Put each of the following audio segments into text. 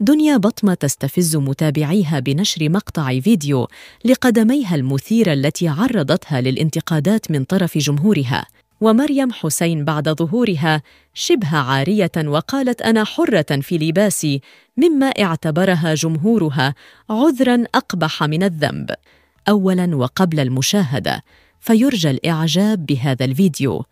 دنيا بطمة تستفز متابعيها بنشر مقطع فيديو لقدميها المثيرة التي عرضتها للانتقادات من طرف جمهورها ومريم حسين بعد ظهورها شبه عارية وقالت أنا حرة في لباسي مما اعتبرها جمهورها عذرا أقبح من الذنب أولا وقبل المشاهدة فيرجى الإعجاب بهذا الفيديو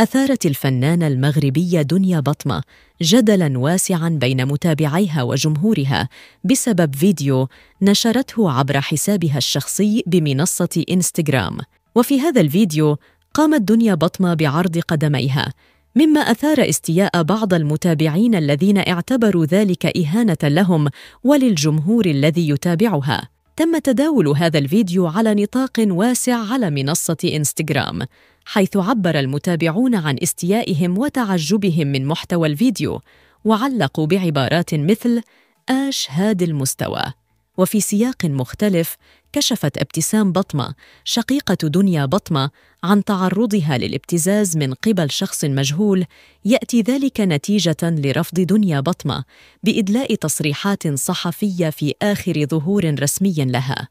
أثارت الفنانة المغربية دنيا بطمة جدلاً واسعاً بين متابعيها وجمهورها بسبب فيديو نشرته عبر حسابها الشخصي بمنصة إنستغرام وفي هذا الفيديو قامت دنيا بطمة بعرض قدميها مما أثار استياء بعض المتابعين الذين اعتبروا ذلك إهانة لهم وللجمهور الذي يتابعها تم تداول هذا الفيديو على نطاق واسع على منصة إنستغرام حيث عبر المتابعون عن استيائهم وتعجبهم من محتوى الفيديو وعلقوا بعبارات مثل آش هاد المستوى وفي سياق مختلف كشفت ابتسام بطمة شقيقة دنيا بطمة عن تعرضها للابتزاز من قبل شخص مجهول يأتي ذلك نتيجة لرفض دنيا بطمة بإدلاء تصريحات صحفية في آخر ظهور رسمي لها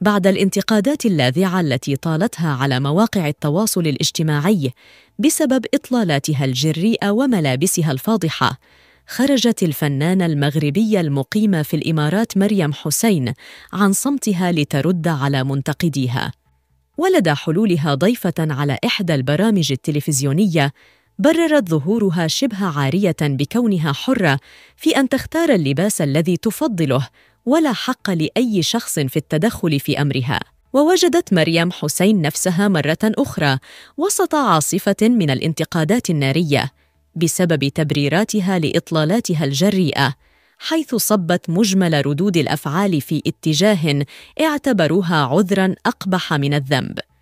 بعد الانتقادات اللاذعة التي طالتها على مواقع التواصل الاجتماعي بسبب إطلالاتها الجريئة وملابسها الفاضحة خرجت الفنانة المغربية المقيمة في الإمارات مريم حسين عن صمتها لترد على منتقديها. ولدى حلولها ضيفة على إحدى البرامج التلفزيونية بررت ظهورها شبه عارية بكونها حرة في أن تختار اللباس الذي تفضله ولا حق لأي شخص في التدخل في أمرها. ووجدت مريم حسين نفسها مرة أخرى وسط عاصفة من الانتقادات النارية. بسبب تبريراتها لاطلالاتها الجريئه حيث صبت مجمل ردود الافعال في اتجاه اعتبروها عذرا اقبح من الذنب